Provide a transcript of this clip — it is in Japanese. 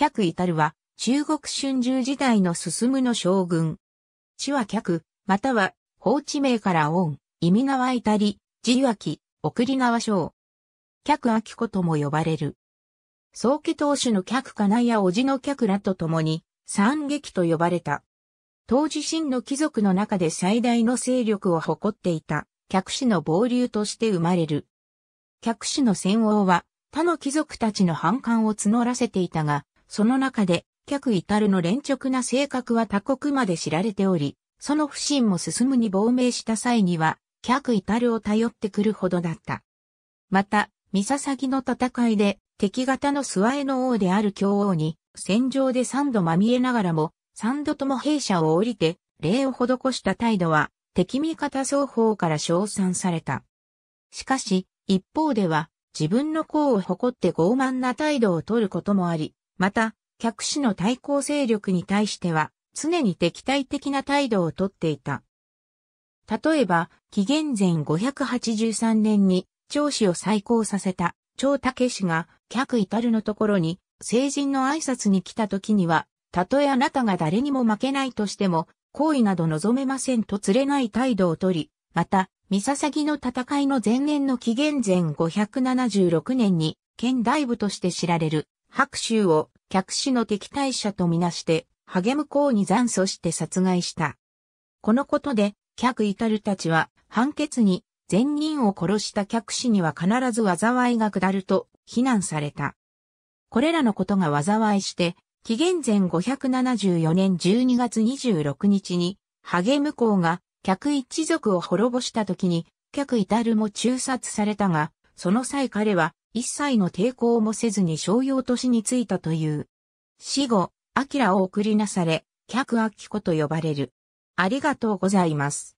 客至るは、中国春秋時代の進むの将軍。地は客、または、放置名から恩、意味い至り、自由き、送り側将。客秋子とも呼ばれる。宗家当主の客なや叔父の客らと共に、三劇と呼ばれた。当時真の貴族の中で最大の勢力を誇っていた、客氏の暴流として生まれる。客氏の戦王は、他の貴族たちの反感を募らせていたが、その中で、客至るの連直な性格は他国まで知られており、その不信も進むに亡命した際には、客至るを頼ってくるほどだった。また、三笹の戦いで、敵方の諏訪への王である京王に、戦場で三度まみえながらも、三度とも兵舎を降りて、礼を施した態度は、敵味方双方から称賛された。しかし、一方では、自分の功を誇って傲慢な態度を取ることもあり、また、客氏の対抗勢力に対しては、常に敵対的な態度をとっていた。例えば、紀元前583年に、長子を再興させた、長武氏が、客至るのところに、成人の挨拶に来た時には、たとえあなたが誰にも負けないとしても、行為など望めませんと連れない態度をとり、また、三笹木の戦いの前年の紀元前576年に、県大部として知られる白州を客氏の敵対者とみなして、励む功に残訴して殺害した。このことで、客至るたちは判決に善人を殺した客氏には必ず災いが下ると非難された。これらのことが災いして、紀元前574年12月26日に、励む公が客一族を滅ぼした時に、客至るも中殺されたが、その際彼は一切の抵抗もせずに商用都市に着いたという。死後、アキラを送りなされ、客明子と呼ばれる。ありがとうございます。